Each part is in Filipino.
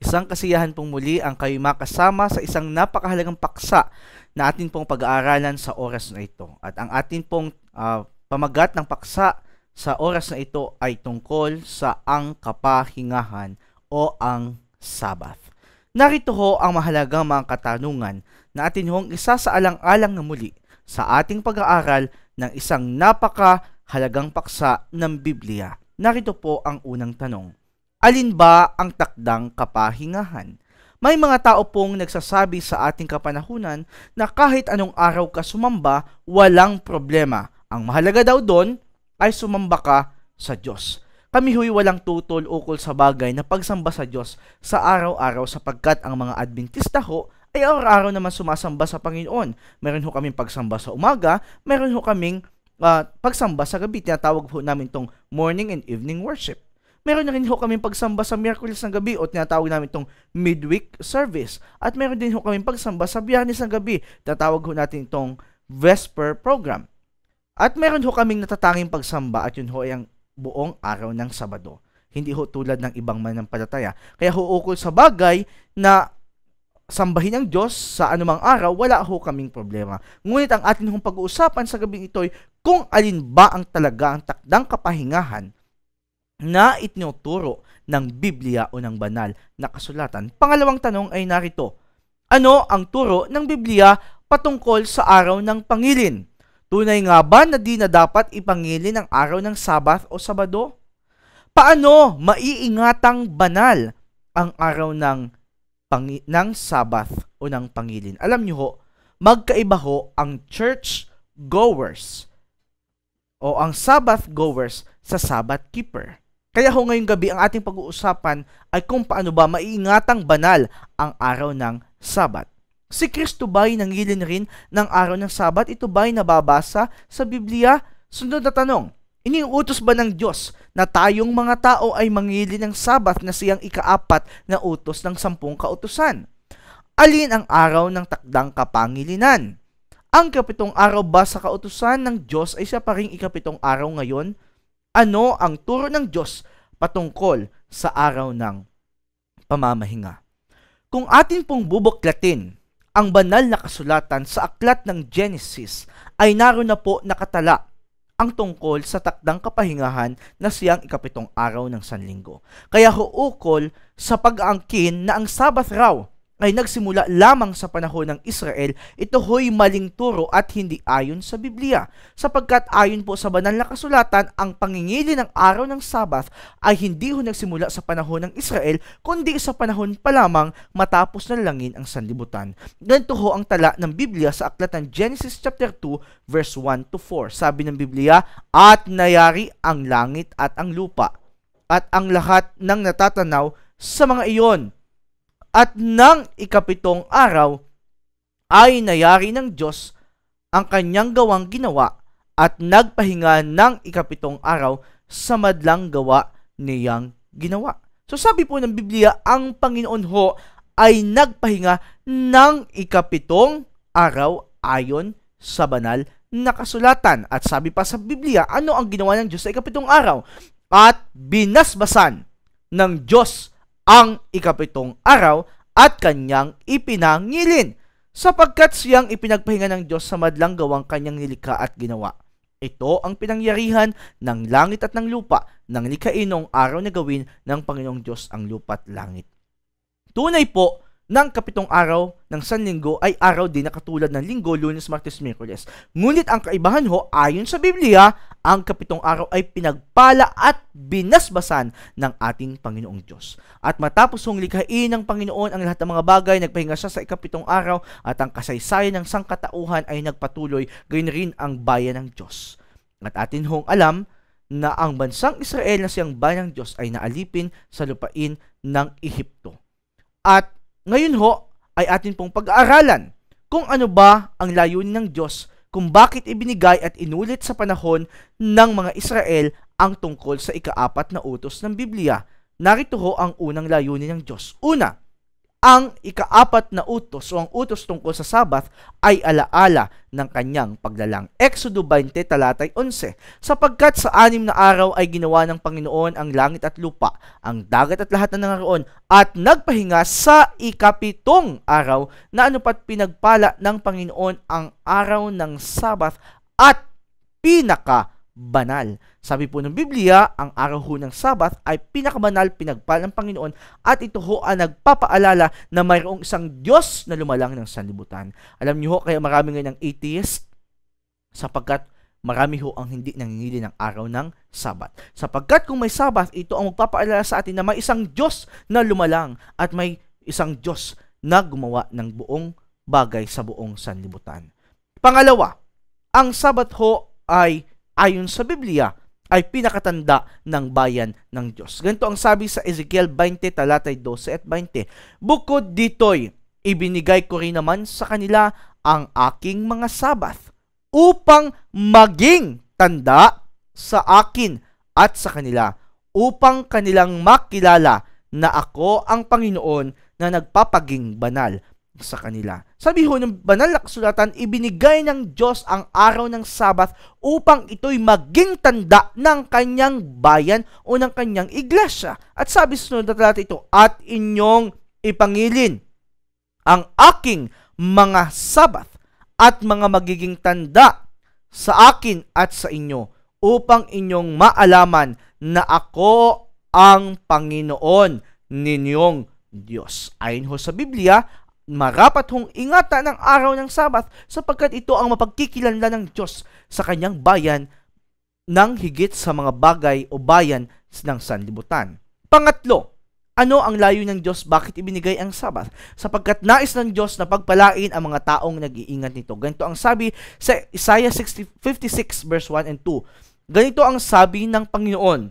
Isang kasiyahan pong muli ang kayo makasama sa isang napakahalagang paksa na atin pong pag-aaralan sa oras na ito. At ang atin pong uh, pamagat ng paksa sa oras na ito ay tungkol sa ang kapahingahan o ang Sabbath. Narito ho ang mahalagang mga katanungan na atin hong isa sa alang-alang na muli sa ating pag-aaral ng isang napakahalagang paksa ng Biblia. Narito po ang unang tanong. Alin ba ang takdang kapahingahan? May mga tao pong nagsasabi sa ating kapanahunan na kahit anong araw ka sumamba, walang problema. Ang mahalaga daw doon ay sumamba ka sa Diyos. Kami huy walang tutol ukol sa bagay na pagsamba sa Diyos sa araw-araw sapagkat ang mga Adventista ho ay araw-araw naman sumasamba sa Panginoon. Meron ho kaming pagsamba sa umaga, meron ho kaming uh, pagsamba sa gabi. Tinatawag ho namin tong morning and evening worship. Meron na rin ho kaming pagsamba sa Miyerkules ng gabi o tinatawag namin itong midweek service. At meron din ho kaming pagsamba sa Biyernes ng gabi. Tatawag ho natin itong Vesper program. At meron ho kaming natatanging pagsamba at yun ho ay ang buong araw ng Sabado. Hindi ho tulad ng ibang mananampalataya. Kaya ho ukol sa bagay na sambahin ang Diyos sa anumang araw, wala ho kaming problema. Ngunit ang atin hong pag-uusapan sa gabing ito ay kung alin ba ang talaga ang takdang kapahingahan na itinuturo ng Biblia o ng banal na kasulatan. Pangalawang tanong ay narito, ano ang turo ng Biblia patungkol sa araw ng pangilin? Tunay nga ba na di na dapat ipangilin ang araw ng Sabbath o Sabado? Paano maiingatang banal ang araw ng pangi- ng Sabbath o ng pangilin. Alam niyo ho, magkaiba ho ang church goers o ang Sabbath goers sa Sabbath keeper. Kaya ho ngayong gabi ang ating pag-uusapan ay kung paano ba maiingatang banal ang araw ng Sabat. Si Kristo ba'y nangilin rin ng araw ng Sabat? Ito ba'y nababasa sa Biblia? Sunod na tanong, iniutos ba ng Diyos na tayong mga tao ay mangilin ng Sabat na siyang ikaapat na utos ng sampung kautusan? Alin ang araw ng takdang kapangilinan? Ang kapitong araw ba sa kautusan ng Diyos ay siya pa rin ikapitong araw ngayon? Ano ang turo ng Diyos patungkol sa araw ng pamamahinga? Kung atin pong bubuklatin ang banal na kasulatan sa aklat ng Genesis ay naroon na po nakatala ang tungkol sa takdang kapahingahan na siyang ikapitong araw ng Sanlinggo. Kaya huukol sa pag-angkin na ang Sabbath raw ay nagsimula lamang sa panahon ng Israel, ito ho'y maling turo at hindi ayon sa Biblia. Sapagkat ayon po sa banal na kasulatan, ang pangingili ng araw ng Sabbath ay hindi ho nagsimula sa panahon ng Israel, kundi sa panahon pa lamang matapos ng langin ang sanlibutan. Ganito ho ang tala ng Biblia sa aklat ng Genesis chapter 2 verse 1 to 4. Sabi ng Biblia, At nayari ang langit at ang lupa, at ang lahat ng natatanaw sa mga iyon at nang ikapitong araw ay nayari ng Diyos ang kanyang gawang ginawa at nagpahinga ng ikapitong araw sa madlang gawa niyang ginawa. So sabi po ng Biblia, ang Panginoon ho ay nagpahinga ng ikapitong araw ayon sa banal na kasulatan. At sabi pa sa Biblia, ano ang ginawa ng Diyos sa ikapitong araw? At binasbasan ng Diyos ang ikapitong araw at kanyang ipinangilin sapagkat siyang ipinagpahinga ng Diyos sa madlang gawang kanyang nilikha at ginawa. Ito ang pinangyarihan ng langit at ng lupa nang likainong araw na gawin ng Panginoong Diyos ang lupa at langit. Tunay po ng kapitong araw ng Sanlinggo ay araw din na katulad ng Linggo, Lunes, Martes, Miyerkules. Ngunit ang kaibahan ho, ayon sa Biblia, ang kapitong araw ay pinagpala at binasbasan ng ating Panginoong Diyos. At matapos hong likhain ng Panginoon ang lahat ng mga bagay, nagpahinga siya sa ikapitong araw at ang kasaysayan ng sangkatauhan ay nagpatuloy, gayon rin ang bayan ng Diyos. At atin hong alam na ang bansang Israel na siyang bayan ng Diyos ay naalipin sa lupain ng Ehipto. At ngayon ho ay atin pong pag-aaralan kung ano ba ang layunin ng Diyos kung bakit ibinigay at inulit sa panahon ng mga Israel ang tungkol sa ikaapat na utos ng Biblia. Narito ho ang unang layunin ng Diyos. Una, ang ikaapat na utos o ang utos tungkol sa Sabbath ay alaala ng kanyang paglalang. Exodo 20 talatay 11 Sapagkat sa anim na araw ay ginawa ng Panginoon ang langit at lupa, ang dagat at lahat na nangaroon, at nagpahinga sa ikapitong araw na anupat pinagpala ng Panginoon ang araw ng Sabbath at pinaka banal. Sabi po ng Biblia, ang araw ho ng Sabbath ay pinakabanal, pinagpal ng Panginoon at ito ho ang nagpapaalala na mayroong isang Diyos na lumalang ng sanlibutan. Alam niyo ho, kaya marami ngayon ang atheist sapagkat marami ho ang hindi nangingili ng araw ng Sabbath. Sapagkat kung may Sabbath, ito ang magpapaalala sa atin na may isang Diyos na lumalang at may isang Diyos na gumawa ng buong bagay sa buong sanlibutan. Pangalawa, ang Sabbath ho ay ayon sa Biblia, ay pinakatanda ng bayan ng Diyos. Ganito ang sabi sa Ezekiel 20, talatay 12 at 20. Bukod dito'y ibinigay ko rin naman sa kanila ang aking mga sabath upang maging tanda sa akin at sa kanila upang kanilang makilala na ako ang Panginoon na nagpapaging banal sa kanila. Sabi ho ng banal na kasulatan, ibinigay ng Diyos ang araw ng Sabbath upang ito'y maging tanda ng kanyang bayan o ng kanyang iglesia. At sabi sunod na talata ito, at inyong ipangilin ang aking mga Sabbath at mga magiging tanda sa akin at sa inyo upang inyong maalaman na ako ang Panginoon ninyong Diyos. Ayon ho sa Biblia, marapat hong ingata ng araw ng Sabbath sapagkat ito ang mapagkikilanla ng Diyos sa kanyang bayan ng higit sa mga bagay o bayan ng sanlibutan. Pangatlo, ano ang layo ng Diyos bakit ibinigay ang Sabbath? Sapagkat nais ng Diyos na pagpalain ang mga taong nag-iingat nito. Ganito ang sabi sa Isaiah 56 verse 1 and 2. Ganito ang sabi ng Panginoon.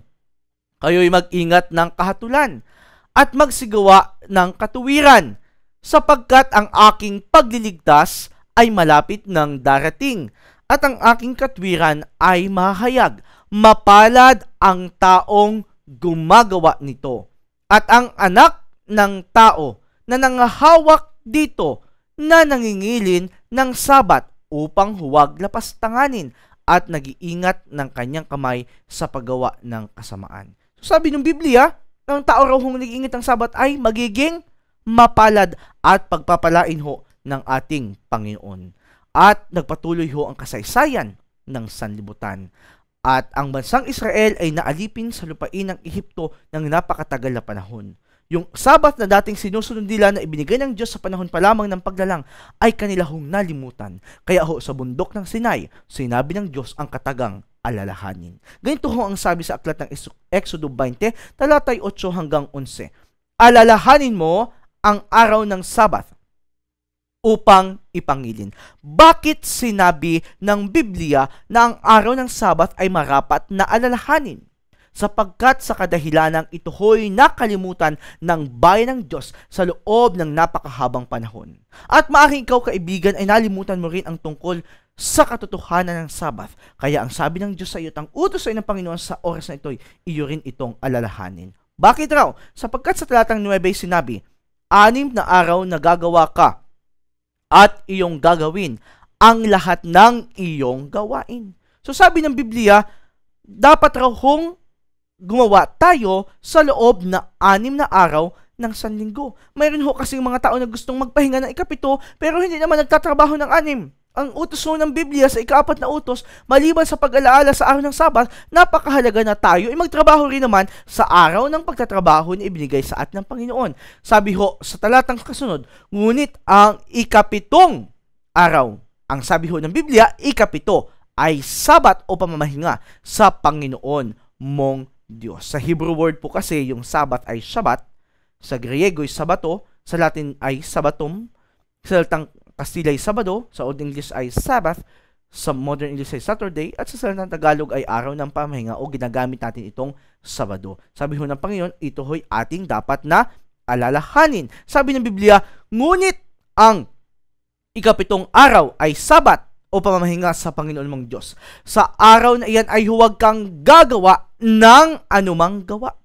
Kayo'y mag-ingat ng kahatulan at magsigawa ng katuwiran sapagkat ang aking pagliligtas ay malapit ng darating at ang aking katwiran ay mahayag. Mapalad ang taong gumagawa nito. At ang anak ng tao na nangahawak dito na nangingilin ng sabat upang huwag lapastanganin at nag-iingat ng kanyang kamay sa paggawa ng kasamaan. So sabi ng Biblia, ang tao raw hong nag-iingat ng sabat ay magiging mapalad at pagpapalain ho ng ating Panginoon. At nagpatuloy ho ang kasaysayan ng sanlibutan. At ang bansang Israel ay naalipin sa lupain ng Ehipto ng napakatagal na panahon. Yung sabat na dating sinusunod nila na ibinigay ng Diyos sa panahon pa lamang ng paglalang ay kanila hong nalimutan. Kaya ho sa bundok ng Sinai, sinabi ng Diyos ang katagang alalahanin. Ganito ho ang sabi sa aklat ng Exodo 20, talatay 8 hanggang 11. Alalahanin mo ang araw ng Sabbath upang ipangilin. Bakit sinabi ng Biblia na ang araw ng Sabbath ay marapat na alalahanin? sapagkat sa kadahilanang ito ho'y nakalimutan ng bayan ng Diyos sa loob ng napakahabang panahon. At maaaring ikaw kaibigan ay nalimutan mo rin ang tungkol sa katotohanan ng Sabbath. Kaya ang sabi ng Diyos sa iyo, tang utos ay ng Panginoon sa oras na ito'y iyo rin itong alalahanin. Bakit raw? Sapagkat sa talatang 9 sinabi, anim na araw na gagawa ka at iyong gagawin ang lahat ng iyong gawain. So sabi ng Biblia, dapat raw hong gumawa tayo sa loob na anim na araw ng sanlinggo. Mayroon ho kasi mga tao na gustong magpahinga ng ikapito pero hindi naman nagtatrabaho ng anim ang utos noon ng Biblia sa ikapat na utos, maliban sa pag-alaala sa araw ng Sabat, napakahalaga na tayo ay magtrabaho rin naman sa araw ng pagtatrabaho na ibinigay sa atin ng Panginoon. Sabi ho sa talatang kasunod, ngunit ang ikapitong araw, ang sabi ho ng Biblia, ikapito, ay Sabat o pamamahinga sa Panginoon mong Diyos. Sa Hebrew word po kasi, yung Sabat ay Shabbat, sa Griego ay Sabato, sa Latin ay Sabatum, sa salitang Kastila ay Sabado, sa Old English ay Sabbath, sa Modern English ay Saturday, at sa salitang Tagalog ay araw ng pamahinga o ginagamit natin itong Sabado. Sabi ho ng Panginoon, ito ho'y ating dapat na alalahanin. Sabi ng Biblia, ngunit ang ikapitong araw ay Sabat o pamamahinga sa Panginoon mong Diyos. Sa araw na iyan ay huwag kang gagawa ng anumang gawa.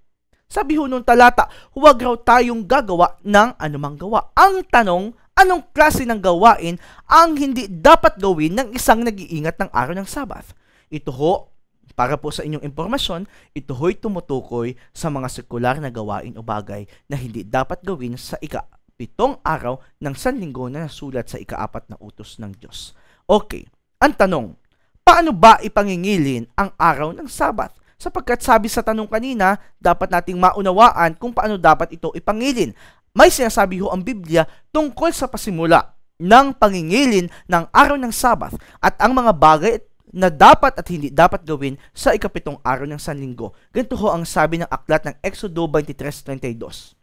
Sabi ho nung talata, huwag raw tayong gagawa ng anumang gawa. Ang tanong, anong klase ng gawain ang hindi dapat gawin ng isang nag-iingat ng araw ng Sabbath. Ito ho, para po sa inyong impormasyon, ito ho'y tumutukoy sa mga sekular na gawain o bagay na hindi dapat gawin sa ika pitong araw ng sanlinggo na nasulat sa ikaapat na utos ng Diyos. Okay, ang tanong, paano ba ipangingilin ang araw ng Sabbath? sapagkat sabi sa tanong kanina, dapat nating maunawaan kung paano dapat ito ipangilin may sinasabi ho ang Biblia tungkol sa pasimula ng pangingilin ng araw ng Sabbath at ang mga bagay na dapat at hindi dapat gawin sa ikapitong araw ng Sanlinggo. Ganito ho ang sabi ng aklat ng Exodo 23.22.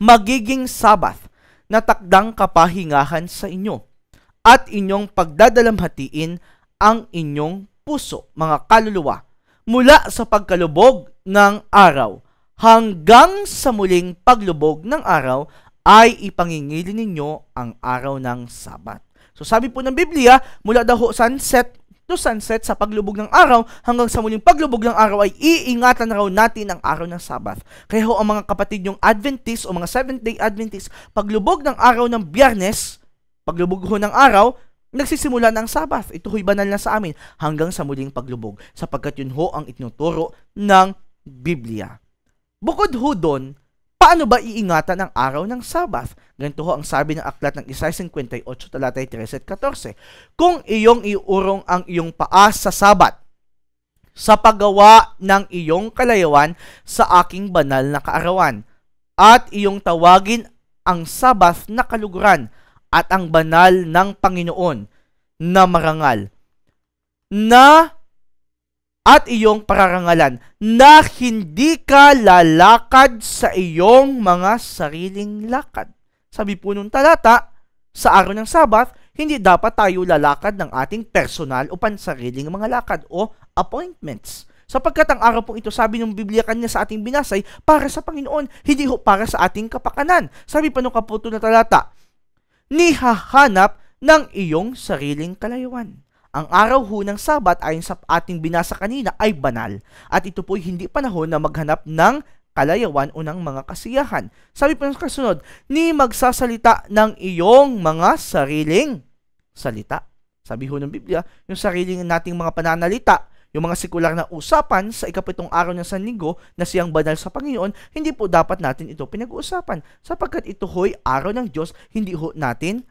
Magiging Sabbath na takdang kapahingahan sa inyo at inyong pagdadalamhatiin ang inyong puso, mga kaluluwa, mula sa pagkalubog ng araw hanggang sa muling paglubog ng araw ay ipangingili ninyo ang araw ng Sabat. So sabi po ng Biblia, mula daw sunset to sunset sa paglubog ng araw hanggang sa muling paglubog ng araw ay iingatan raw natin ang araw ng Sabat. Kaya ho ang mga kapatid yung Adventist o mga Seventh-day Adventist, paglubog ng araw ng biyernes, paglubog ho ng araw, nagsisimula ng Sabat. Ito ho'y banal na sa amin hanggang sa muling paglubog sapagkat yun ho ang itinuturo ng Biblia. Bukod ho doon, paano ba iingatan ang araw ng Sabbath? Ganito ho ang sabi ng aklat ng Isaiah 58, talatay 13 at 14. Kung iyong iurong ang iyong paas sa Sabbath, sa paggawa ng iyong kalayawan sa aking banal na kaarawan, at iyong tawagin ang Sabath na kaluguran at ang banal ng Panginoon na marangal, na at iyong pararangalan na hindi ka lalakad sa iyong mga sariling lakad. Sabi po nung talata, sa araw ng Sabbath, hindi dapat tayo lalakad ng ating personal o pansariling mga lakad o appointments. Sapagkat ang araw pong ito, sabi ng Biblia kanya sa ating binasay, para sa Panginoon, hindi ho para sa ating kapakanan. Sabi pa nung kaputo na talata, ni hahanap ng iyong sariling kalayuan. Ang araw ho ng Sabat ayon sa ating binasa kanina ay banal at ito po'y hindi panahon na maghanap ng kalayawan o ng mga kasiyahan. Sabi po ng kasunod, ni magsasalita ng iyong mga sariling salita. Sabi ho ng Biblia, yung sariling nating mga pananalita, yung mga sekular na usapan sa ikapitong araw ng Sanlinggo na siyang banal sa Panginoon, hindi po dapat natin ito pinag-uusapan sapagkat ito ho'y araw ng Diyos, hindi ho natin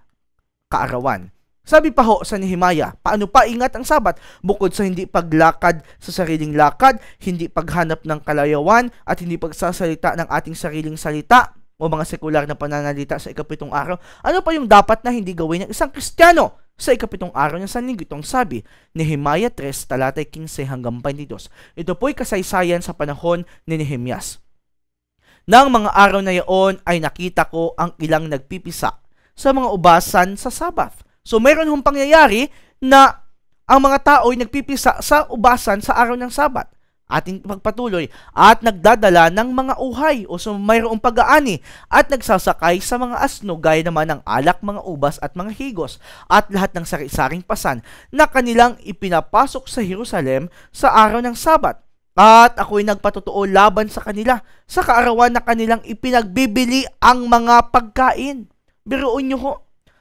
kaarawan. Sabi pa ho sa Nehemiah, paano pa ingat ang sabat bukod sa hindi paglakad sa sariling lakad, hindi paghanap ng kalayawan, at hindi pagsasalita ng ating sariling salita o mga sekular na pananalita sa ikapitong araw, ano pa yung dapat na hindi gawin ng isang Kristiyano sa ikapitong araw ng sanlinggo? Itong sabi, Nehemiah 3, talatay 15 hanggang 22. Ito po'y kasaysayan sa panahon ni Nehemias. Nang mga araw na iyon ay nakita ko ang ilang nagpipisa sa mga ubasan sa Sabath So, meron hong pangyayari na ang mga tao ay nagpipisa sa ubasan sa araw ng Sabat ating pagpatuloy at nagdadala ng mga uhay o so mayroong pag-aani at nagsasakay sa mga asno gaya naman ng alak, mga ubas at mga higos at lahat ng sari-saring pasan na kanilang ipinapasok sa Jerusalem sa araw ng Sabat. At ako'y nagpatotoo laban sa kanila sa kaarawan na kanilang ipinagbibili ang mga pagkain. Biruin niyo ho,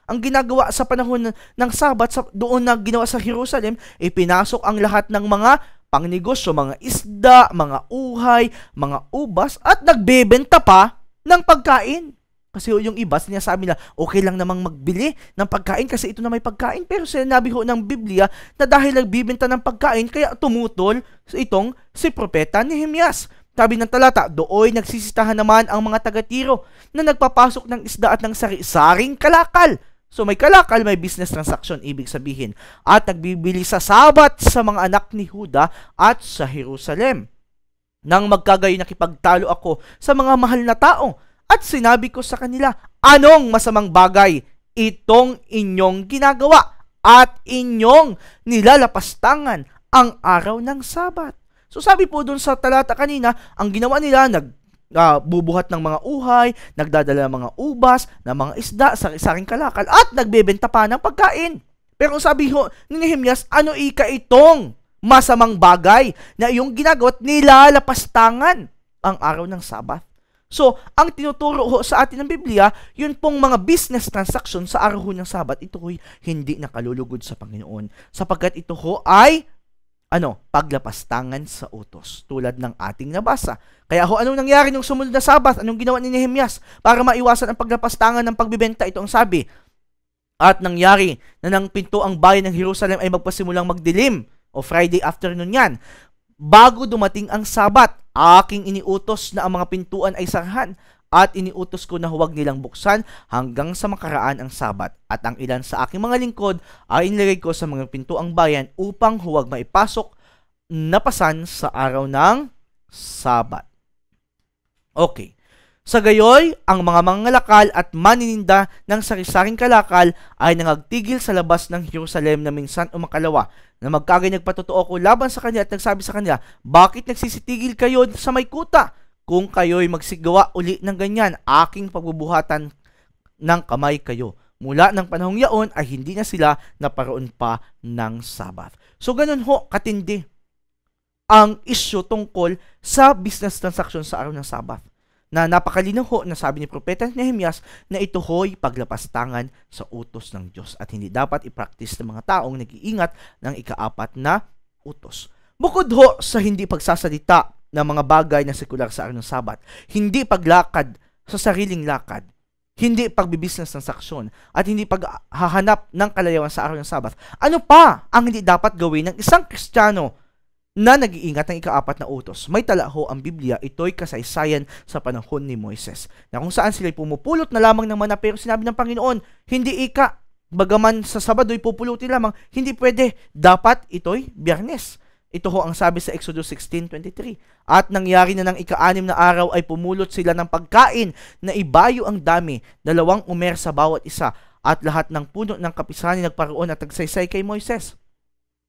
ang ginagawa sa panahon ng Sabat sa, doon na ginawa sa Jerusalem, ipinasok ang lahat ng mga pangnegosyo, mga isda, mga uhay, mga ubas at nagbebenta pa ng pagkain. Kasi yung iba, sinasabi na okay lang namang magbili ng pagkain kasi ito na may pagkain. Pero sinabi ho ng Biblia na dahil nagbibenta ng pagkain, kaya tumutol itong si Propeta Nehemias. Sabi ng talata, dooy nagsisitahan naman ang mga taga-tiro na nagpapasok ng isda at ng sari-saring kalakal So may kalakal, may business transaction, ibig sabihin. At nagbibili sa sabat sa mga anak ni Huda at sa Jerusalem. Nang magkagayo nakipagtalo ako sa mga mahal na tao at sinabi ko sa kanila, anong masamang bagay itong inyong ginagawa at inyong nilalapastangan ang araw ng sabat. So sabi po dun sa talata kanina, ang ginawa nila, nag uh, bubuhat ng mga uhay, nagdadala ng mga ubas, ng mga isda sa, isang kalakal, at nagbebenta pa ng pagkain. Pero sabi ho ni Nehemias, ano ika itong masamang bagay na iyong ginagawa't nilalapastangan ang araw ng Sabat? So, ang tinuturo ho sa atin ng Biblia, yun pong mga business transaction sa araw ho ng Sabat, ito ho hindi nakalulugod sa Panginoon. Sapagkat ito ho ay ano, paglapastangan sa utos tulad ng ating nabasa. Kaya ho, anong nangyari nung sumunod na Sabat? Anong ginawa ni Nehemias para maiwasan ang paglapastangan ng pagbibenta? Ito ang sabi. At nangyari na nang pinto ang bayan ng Jerusalem ay magpasimulang magdilim o Friday afternoon yan. Bago dumating ang Sabat, aking iniutos na ang mga pintuan ay sarhan at iniutos ko na huwag nilang buksan hanggang sa makaraan ang sabat at ang ilan sa aking mga lingkod ay inilagay ko sa mga pintuang bayan upang huwag maipasok napasan sa araw ng sabat. Okay. Sa gayoy, ang mga mangalakal at manininda ng sarisaring kalakal ay nangagtigil sa labas ng Jerusalem na minsan umakalawa na magkagay nagpatotoo ko laban sa kanya at nagsabi sa kanya, Bakit nagsisitigil kayo sa may kuta? Kung kayo'y magsigawa uli ng ganyan, aking pagbubuhatan ng kamay kayo. Mula ng panahong yaon ay hindi na sila naparoon pa ng Sabbath. So ganun ho, katindi ang isyo tungkol sa business transaction sa araw ng Sabbath. na napakalinaw ho na sabi ni Propeta Nehemias na ito ho'y paglapastangan sa utos ng Diyos at hindi dapat ipractice ng mga taong nag-iingat ng ikaapat na utos. Bukod ho sa hindi pagsasalita ng mga bagay na sekular sa araw ng Sabat. Hindi paglakad sa sariling lakad. Hindi pagbibisnes ng saksyon at hindi paghahanap ng kalayawan sa araw ng Sabat. Ano pa ang hindi dapat gawin ng isang Kristiyano na nag-iingat ng ikaapat na utos. May talaho ang Biblia, ito'y kasaysayan sa panahon ni Moises, na kung saan sila'y pumupulot na lamang ng mana pero sinabi ng Panginoon, hindi ika, bagaman sa Sabado'y pupulutin lamang, hindi pwede, dapat ito'y biyernes. Ito ho ang sabi sa Exodus 16:23. At nangyari na ng ikaanim na araw ay pumulot sila ng pagkain na ibayo ang dami, dalawang umer sa bawat isa, at lahat ng puno ng kapisani nagparoon at nagsaysay kay Moises.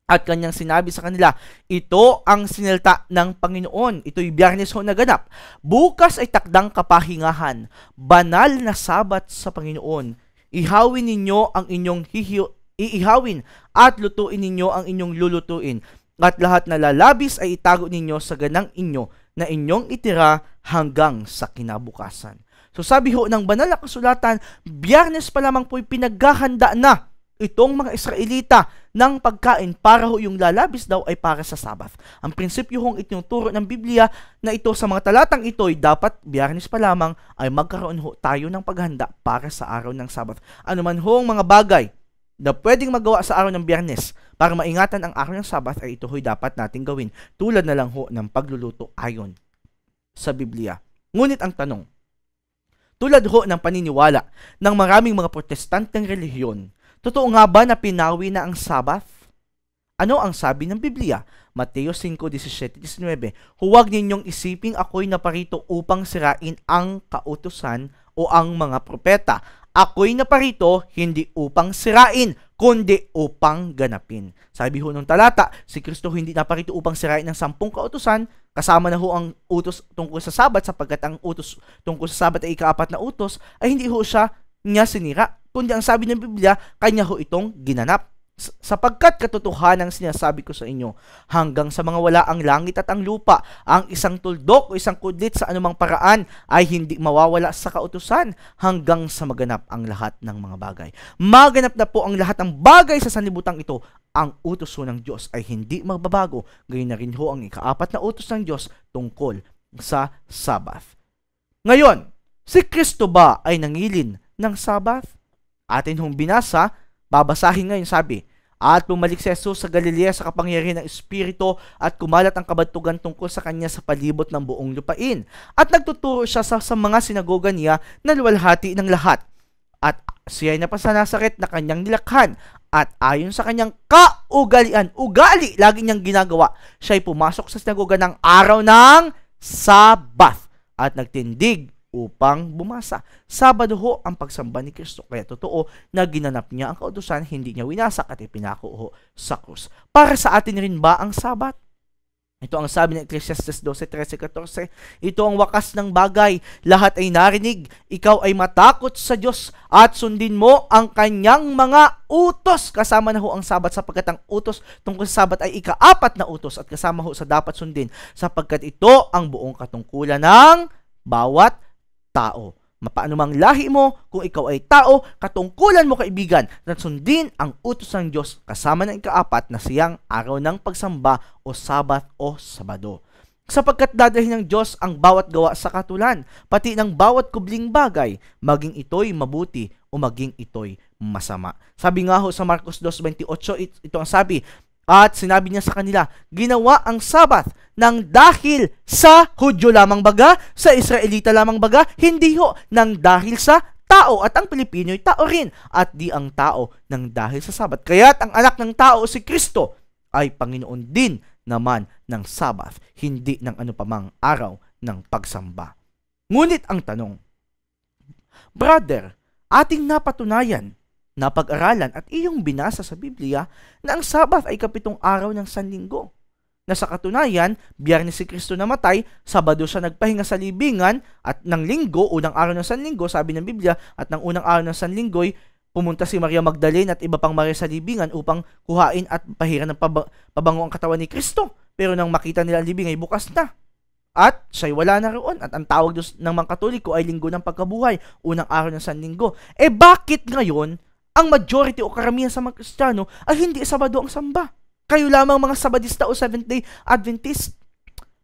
At kanyang sinabi sa kanila, ito ang sinelta ng Panginoon. Ito'y biyernes ho naganap. Bukas ay takdang kapahingahan, banal na sabat sa Panginoon. Ihawin ninyo ang inyong hihiyo, iihawin at lutuin ninyo ang inyong lulutuin at lahat na lalabis ay itago ninyo sa ganang inyo na inyong itira hanggang sa kinabukasan. So sabi ho ng banal na kasulatan, biyernes pa lamang po'y pinaghahanda na itong mga Israelita ng pagkain para ho yung lalabis daw ay para sa Sabbath. Ang prinsipyo hong turo ng Biblia na ito sa mga talatang ito ay dapat biyernes pa lamang ay magkaroon ho tayo ng paghanda para sa araw ng Sabbath. Ano man hong mga bagay na pwedeng magawa sa araw ng biyernes para maingatan ang araw ng Sabbath ay ito ho'y dapat nating gawin tulad na lang ho ng pagluluto ayon sa Biblia. Ngunit ang tanong, tulad ho ng paniniwala ng maraming mga protestanteng relihiyon, totoo nga ba na pinawi na ang Sabbath? Ano ang sabi ng Biblia? Mateo 5:17-19. Huwag ninyong isiping ako'y naparito upang sirain ang kautusan o ang mga propeta. Ako'y naparito hindi upang sirain, kundi upang ganapin. Sabi ho ng talata, si Kristo hindi naparito upang sirain ng sampung kautusan, kasama na ho ang utos tungkol sa sabat sapagkat ang utos tungkol sa sabat ay ikaapat na utos, ay hindi ho siya niya sinira, kundi ang sabi ng Biblia, kanya ho itong ginanap sapagkat katotohanan sinasabi ko sa inyo, hanggang sa mga wala ang langit at ang lupa, ang isang tuldok o isang kudlit sa anumang paraan ay hindi mawawala sa kautusan hanggang sa maganap ang lahat ng mga bagay. Maganap na po ang lahat ng bagay sa sanlibutan ito. Ang utos ng Diyos ay hindi magbabago, gayon na rin ho ang ikaapat na utos ng Diyos tungkol sa Sabbath. Ngayon, si Kristo ba ay nangilin ng Sabbath? Atin hong binasa, babasahin ngayon sabi, at bumalik si Jesus sa Galilea sa kapangyarihan ng Espiritu at kumalat ang kabatugan tungkol sa kanya sa palibot ng buong lupain. At nagtuturo siya sa, sa mga sinagoga niya na luwalhati ng lahat. At siya ay napasa Nazaret na kanyang nilakhan at ayon sa kanyang kaugalian, ugali lagi niyang ginagawa, siya ay pumasok sa sinagoga ng araw ng Sabbath at nagtindig upang bumasa. Sabado ho ang pagsamba ni Kristo. Kaya totoo na ginanap niya ang kautusan, hindi niya winasak at ipinako ho sa krus. Para sa atin rin ba ang sabat? Ito ang sabi ng Ecclesiastes 12:13-14. Ito ang wakas ng bagay. Lahat ay narinig. Ikaw ay matakot sa Diyos at sundin mo ang kanyang mga utos. Kasama na ho ang sabat sapagkat ang utos tungkol sa sabat ay ikaapat na utos at kasama ho sa dapat sundin sapagkat ito ang buong katungkulan ng bawat tao. Mapaano mang lahi mo, kung ikaw ay tao, katungkulan mo kaibigan na sundin ang utos ng Diyos kasama ng ikaapat na siyang araw ng pagsamba o sabat o sabado. Sapagkat dadalhin ng Diyos ang bawat gawa sa katulan, pati ng bawat kubling bagay, maging ito'y mabuti o maging ito'y masama. Sabi nga ho sa Marcos 2.28, ito ang sabi, at sinabi niya sa kanila, ginawa ang Sabbath ng dahil sa Hudyo lamang baga, sa Israelita lamang baga, hindi ho, ng dahil sa tao at ang Pilipino ay tao rin at di ang tao ng dahil sa Sabbath. Kaya't ang anak ng tao si Kristo ay Panginoon din naman ng Sabbath, hindi ng anupamang araw ng pagsamba. Ngunit ang tanong, Brother, ating napatunayan Napag-aralan at iyong binasa sa Biblia na ang Sabat ay kapitong araw ng Sanlinggo. Na sa katunayan, biyernes si Kristo namatay, Sabado siya nagpahinga sa libingan at ng linggo, unang araw ng Sanlinggo, sabi ng Biblia, at ng unang araw ng Sanlinggo'y pumunta si Maria Magdalene at iba pang Maria sa libingan upang kuhain at pahiran ng pabango ang katawan ni Kristo. Pero nang makita nila ang libing ay bukas na. At siya'y wala na roon. At ang tawag ng mga katoliko ay linggo ng pagkabuhay, unang araw ng Sanlinggo. Eh bakit ngayon ang majority o karamihan sa mga Kristiyano ay hindi Sabado ang samba. Kayo lamang mga Sabadista o Seventh-day Adventist.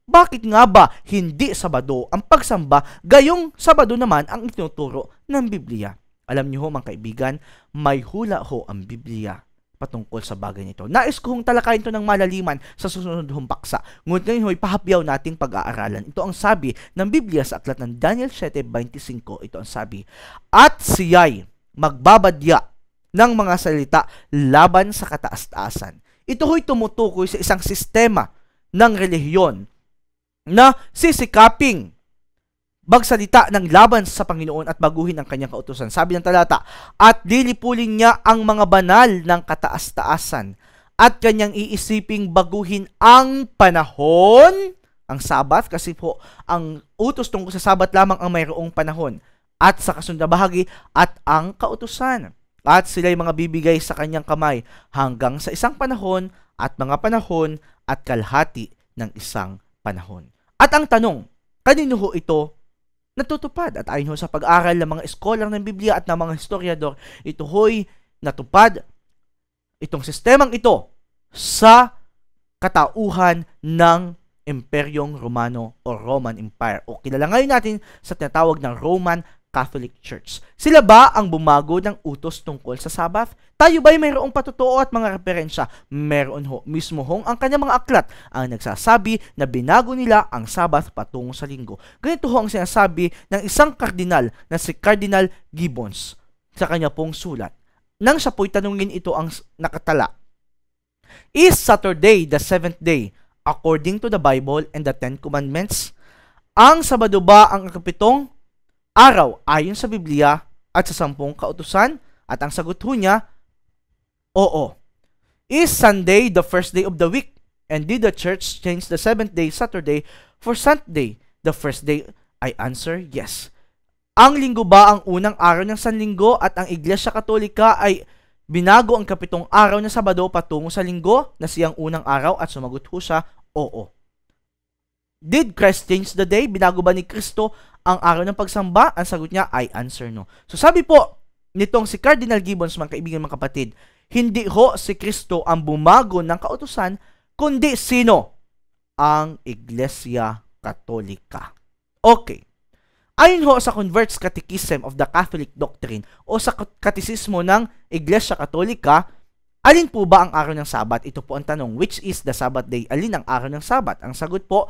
Bakit nga ba hindi Sabado ang pagsamba, gayong Sabado naman ang itinuturo ng Biblia? Alam niyo ho mga kaibigan, may hula ho ang Biblia patungkol sa bagay nito. Nais kong talakayin ito ng malaliman sa susunod hong paksa. Ngunit ngayon ho'y pahapyaw nating pag-aaralan. Ito ang sabi ng Biblia sa aklat ng Daniel 7.25. Ito ang sabi, At siya'y magbabadya ng mga salita laban sa kataas-taasan. Ito ho'y tumutukoy sa isang sistema ng relihiyon na sisikaping magsalita ng laban sa Panginoon at baguhin ang kanyang kautusan. Sabi ng talata, at lilipulin niya ang mga banal ng kataas-taasan at kanyang iisiping baguhin ang panahon, ang sabat, kasi po ang utos tungkol sa sabat lamang ang mayroong panahon at sa bahagi at ang kautusan at sila ay mga bibigay sa kanyang kamay hanggang sa isang panahon at mga panahon at kalahati ng isang panahon. At ang tanong, kanino ho ito natutupad? At ayon ho sa pag-aral ng mga eskolar ng Biblia at ng mga historiador, ito ho'y natupad itong sistemang ito sa katauhan ng Imperyong Romano o Roman Empire o kilala ngayon natin sa tinatawag ng Roman Catholic Church. Sila ba ang bumago ng utos tungkol sa Sabbath? Tayo ba'y mayroong patutuo at mga referensya? Meron ho. Mismo hong ang kanyang mga aklat ang nagsasabi na binago nila ang Sabbath patungo sa linggo. Ganito ho ang sinasabi ng isang kardinal na si Cardinal Gibbons sa kanya pong sulat. Nang siya po'y tanungin ito ang nakatala. Is Saturday the seventh day according to the Bible and the Ten Commandments? Ang Sabado ba ang kapitong araw ayon sa Biblia at sa sampung kautusan? At ang sagot ho niya, Oo. Is Sunday the first day of the week? And did the church change the seventh day, Saturday, for Sunday, the first day? I answer, yes. Ang linggo ba ang unang araw ng Sanlinggo at ang Iglesia Katolika ay binago ang kapitong araw na Sabado patungo sa linggo na siyang unang araw at sumagot ho siya, oo. Did Christ change the day? Binago ba ni Kristo ang araw ng pagsamba? Ang sagot niya ay answer no. So sabi po nitong si Cardinal Gibbons, mga kaibigan, mga kapatid, hindi ho si Kristo ang bumago ng kautusan, kundi sino? Ang Iglesia Katolika. Okay. Ayon ho sa Converts Catechism of the Catholic Doctrine o sa katisismo ng Iglesia Katolika, Alin po ba ang araw ng Sabat? Ito po ang tanong. Which is the Sabbath day? Alin ang araw ng Sabat? Ang sagot po,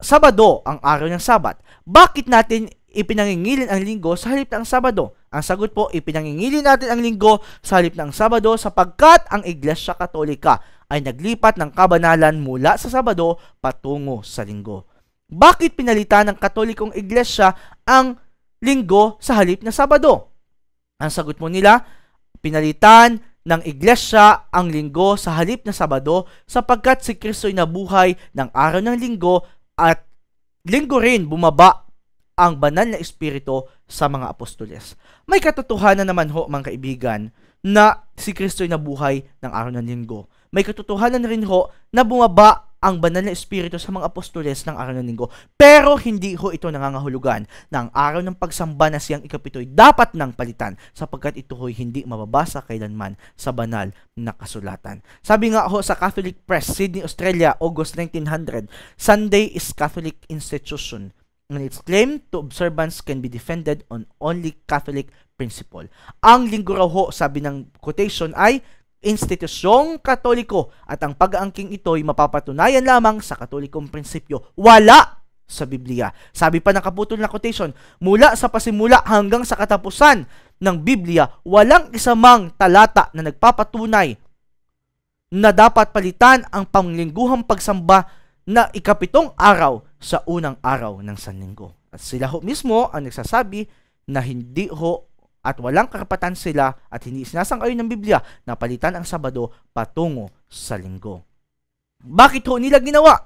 Sabado ang araw ng Sabat. Bakit natin ipinangingilin ang linggo sa halip ng Sabado? Ang sagot po, ipinangingilin natin ang linggo sa halip ng Sabado sapagkat ang Iglesia Katolika ay naglipat ng kabanalan mula sa Sabado patungo sa linggo. Bakit pinalitan ng Katolikong Iglesia ang linggo sa halip na Sabado? Ang sagot mo nila, pinalitan ng iglesia ang linggo sa halip na Sabado sapagkat si Kristo ay nabuhay ng araw ng linggo at linggo rin bumaba ang banal na espiritu sa mga apostoles. May katotohanan naman ho mga kaibigan na si Kristo ay nabuhay ng araw ng linggo. May katotohanan rin ho na bumaba ang banal na espiritu sa mga apostoles ng araw ng linggo. Pero hindi ho ito nangangahulugan na ang araw ng pagsamba na siyang ikapito'y dapat nang palitan sapagkat ito ho'y hindi mababasa kailanman sa banal na kasulatan. Sabi nga ho sa Catholic Press, Sydney, Australia, August 1900, Sunday is Catholic institution and its claim to observance can be defended on only Catholic principle. Ang linggo raw ho, sabi ng quotation, ay institusyong katoliko at ang pag-aangking ay mapapatunayan lamang sa katolikong prinsipyo. Wala sa Biblia. Sabi pa ng kaputol na quotation, mula sa pasimula hanggang sa katapusan ng Biblia, walang isamang talata na nagpapatunay na dapat palitan ang panglingguhang pagsamba na ikapitong araw sa unang araw ng Sanlinggo. At sila ho mismo ang nagsasabi na hindi ho at walang karapatan sila at hindi isinasang-ayon ng Biblia na palitan ang Sabado patungo sa linggo. Bakit ho nila ginawa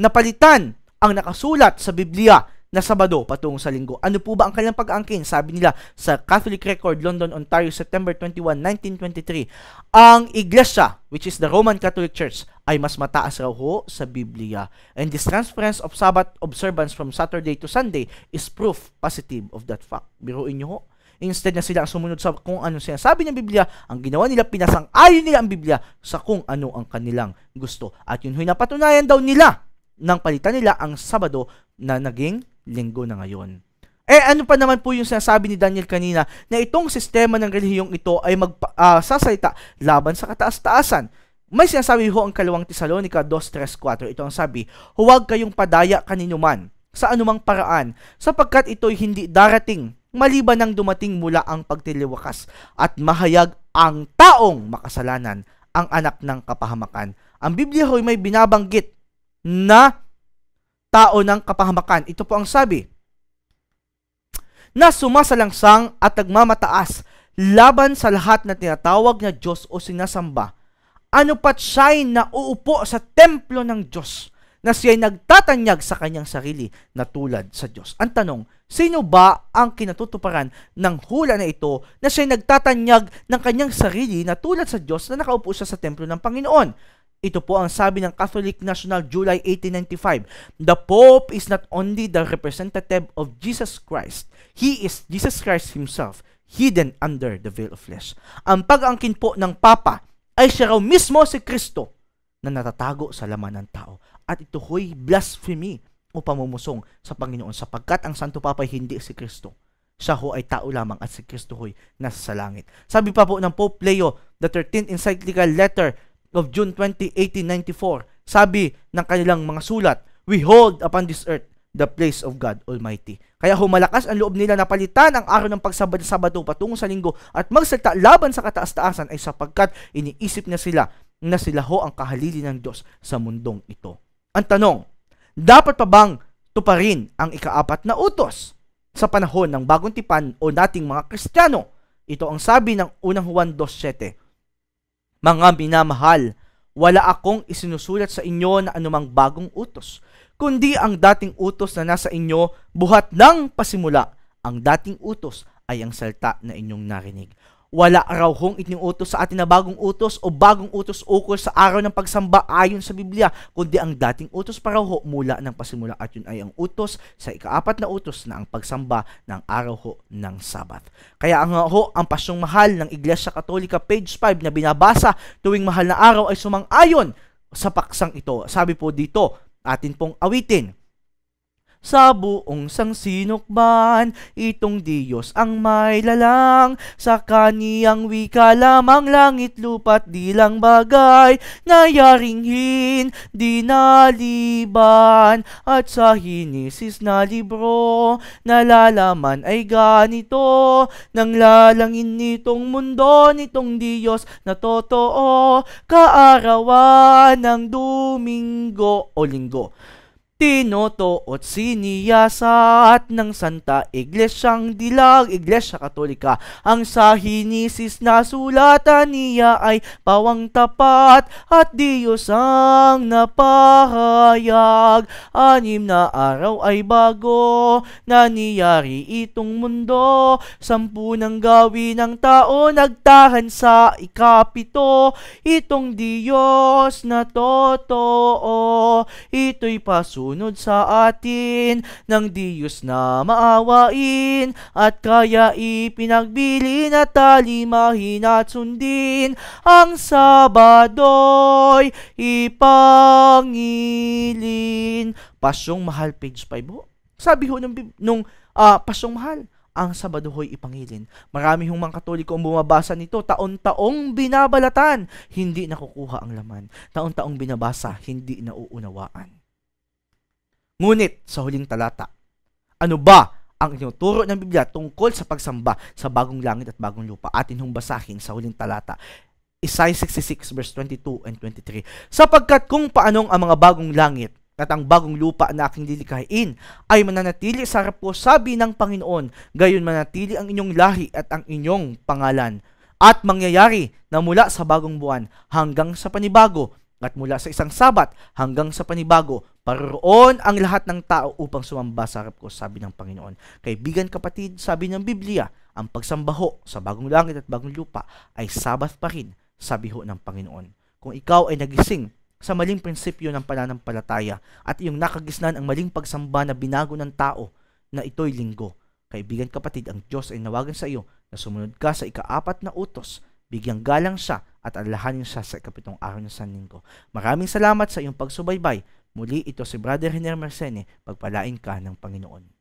na palitan ang nakasulat sa Biblia na Sabado patungo sa linggo. Ano po ba ang kanilang pag-angkin? Sabi nila sa Catholic Record, London, Ontario, September 21, 1923, ang Iglesia, which is the Roman Catholic Church, ay mas mataas raw ho sa Biblia. And this transference of Sabbath observance from Saturday to Sunday is proof positive of that fact. Biruin nyo ho, Instead na sila ang sumunod sa kung ano siya. Sabi ng Biblia, ang ginawa nila, pinasang-ayon nila ang Biblia sa kung ano ang kanilang gusto. At yun ho'y napatunayan daw nila nang palitan nila ang Sabado na naging linggo na ngayon. Eh ano pa naman po yung sinasabi ni Daniel kanina na itong sistema ng relihiyong ito ay magsasalita ah, uh, laban sa kataas-taasan. May sinasabi ho ang kalawang Tesalonica 2.3.4. Ito ang sabi, Huwag kayong padaya kaninuman sa anumang paraan sapagkat ito'y hindi darating maliban nang dumating mula ang pagtiliwakas at mahayag ang taong makasalanan, ang anak ng kapahamakan. Ang Biblia ho'y may binabanggit na tao ng kapahamakan. Ito po ang sabi, na sumasalangsang at nagmamataas laban sa lahat na tinatawag na Diyos o sinasamba. Ano pat siya'y nauupo sa templo ng Diyos na siya'y nagtatanyag sa kanyang sarili na tulad sa Diyos. Ang tanong, sino ba ang kinatutuparan ng hula na ito na siya'y nagtatanyag ng kanyang sarili na tulad sa Diyos na nakaupo siya sa templo ng Panginoon? Ito po ang sabi ng Catholic National July 1895. The Pope is not only the representative of Jesus Christ, He is Jesus Christ Himself, hidden under the veil of flesh. Ang pag-angkin po ng Papa ay siya raw mismo si Kristo na natatago sa laman ng tao at ito ho'y blasphemy o pamumusong sa Panginoon sapagkat ang Santo Papa ay hindi si Kristo. Siya ho ay tao lamang at si Kristo ho'y nasa sa langit. Sabi pa po ng Pope Leo, the 13th encyclical letter of June 20, 1894, sabi ng kanilang mga sulat, We hold upon this earth the place of God Almighty. Kaya humalakas ang loob nila na palitan ang araw ng pagsabado-sabado patungo sa linggo at magsalta laban sa kataas-taasan ay sapagkat iniisip na sila na sila ho ang kahalili ng Diyos sa mundong ito. Ang tanong, dapat pa bang tuparin ang ikaapat na utos sa panahon ng bagong tipan o nating mga Kristiyano? Ito ang sabi ng unang Juan 2.7. Mga minamahal, wala akong isinusulat sa inyo na anumang bagong utos, kundi ang dating utos na nasa inyo buhat ng pasimula. Ang dating utos ay ang salta na inyong narinig wala raw hong iniutos sa atin na bagong utos o bagong utos ukol sa araw ng pagsamba ayon sa Biblia, kundi ang dating utos para ho mula ng pasimula at yun ay ang utos sa ikaapat na utos na ang pagsamba ng araw ho ng Sabbath. Kaya ang uh, ho, ang pasyong mahal ng Iglesia Katolika page 5 na binabasa tuwing mahal na araw ay sumang-ayon sa paksang ito. Sabi po dito, atin pong awitin sa buong sangsinukban, itong Diyos ang may lalang, sa kaniyang wika lamang langit lupat di lang bagay, nayaring hin, dinaliban, at sa hinisis na libro, nalalaman ay ganito, nang lalangin nitong mundo, nitong Diyos na totoo, kaarawan ng Domingo o Linggo. Tinotoot at ng Santa Iglesyang Dilag, Iglesia Katolika. Ang sa hinisis na sulatan niya ay pawang tapat at Diyos ang napahayag. Anim na araw ay bago naniyari itong mundo. Sampu ng gawi ng tao nagtahan sa ikapito. Itong Diyos na totoo, ito'y pasunod sumunod sa atin ng Diyos na maawain at kaya ipinagbili na talimahin at sundin ang Sabado'y ipangilin. Pasyong Mahal, page 5 ho. Sabi ho nung, nung uh, Pasyong Mahal, ang Sabado ho'y ipangilin. Marami hong mga katoliko ang bumabasa nito, taon-taong binabalatan, hindi nakukuha ang laman. Taon-taong binabasa, hindi nauunawaan. Ngunit sa huling talata, ano ba ang itinuturo ng Biblia tungkol sa pagsamba sa bagong langit at bagong lupa? Atin hong basahin sa huling talata. Isaiah 66 verse 22 and 23. Sapagkat kung paanong ang mga bagong langit at ang bagong lupa na aking lilikhain ay mananatili sa harap ko, sabi ng Panginoon, gayon manatili ang inyong lahi at ang inyong pangalan. At mangyayari na mula sa bagong buwan hanggang sa panibago Ngat mula sa isang sabat hanggang sa panibago, paroon ang lahat ng tao upang sumamba sa harap ko, sabi ng Panginoon. Kaibigan kapatid, sabi ng Biblia, ang pagsambaho sa bagong langit at bagong lupa ay sabat pa rin, sabi ho ng Panginoon. Kung ikaw ay nagising sa maling prinsipyo ng pananampalataya at iyong nakagisnan ang maling pagsamba na binago ng tao na ito'y linggo, kaibigan kapatid, ang Diyos ay nawagan sa iyo na sumunod ka sa ikaapat na utos Bigyang galang siya at alalahanin siya sa ikapitong araw ng San Linggo. Maraming salamat sa iyong pagsubaybay. Muli ito si Brother Henry Mercene. Pagpalain ka ng Panginoon.